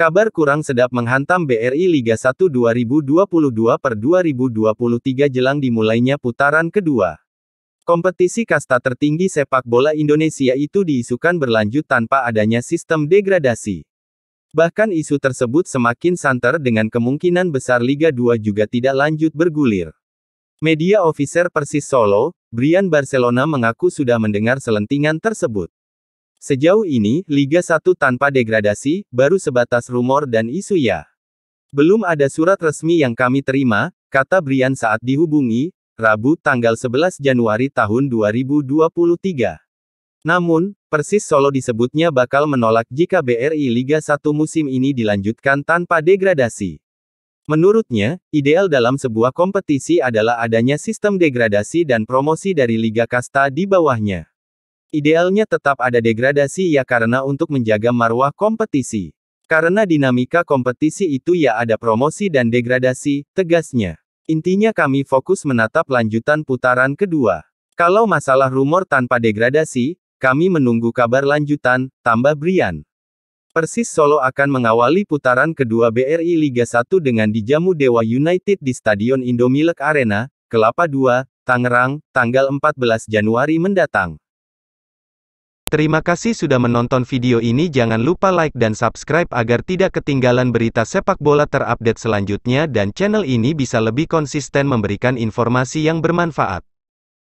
Kabar kurang sedap menghantam BRI Liga 1 2022 per 2023 jelang dimulainya putaran kedua. Kompetisi kasta tertinggi sepak bola Indonesia itu diisukan berlanjut tanpa adanya sistem degradasi. Bahkan isu tersebut semakin santer dengan kemungkinan besar Liga 2 juga tidak lanjut bergulir. Media Officer Persis Solo, Brian Barcelona mengaku sudah mendengar selentingan tersebut. Sejauh ini, Liga 1 tanpa degradasi, baru sebatas rumor dan isu ya. Belum ada surat resmi yang kami terima, kata Brian saat dihubungi, Rabu tanggal 11 Januari tahun 2023. Namun, Persis Solo disebutnya bakal menolak jika BRI Liga 1 musim ini dilanjutkan tanpa degradasi. Menurutnya, ideal dalam sebuah kompetisi adalah adanya sistem degradasi dan promosi dari liga kasta di bawahnya. Idealnya tetap ada degradasi ya karena untuk menjaga marwah kompetisi. Karena dinamika kompetisi itu ya ada promosi dan degradasi, tegasnya. Intinya kami fokus menatap lanjutan putaran kedua. Kalau masalah rumor tanpa degradasi, kami menunggu kabar lanjutan, tambah Brian. Persis Solo akan mengawali putaran kedua BRI Liga 1 dengan dijamu Dewa United di Stadion Indomilk Arena, Kelapa 2, Tangerang, tanggal 14 Januari mendatang. Terima kasih sudah menonton video ini jangan lupa like dan subscribe agar tidak ketinggalan berita sepak bola terupdate selanjutnya dan channel ini bisa lebih konsisten memberikan informasi yang bermanfaat.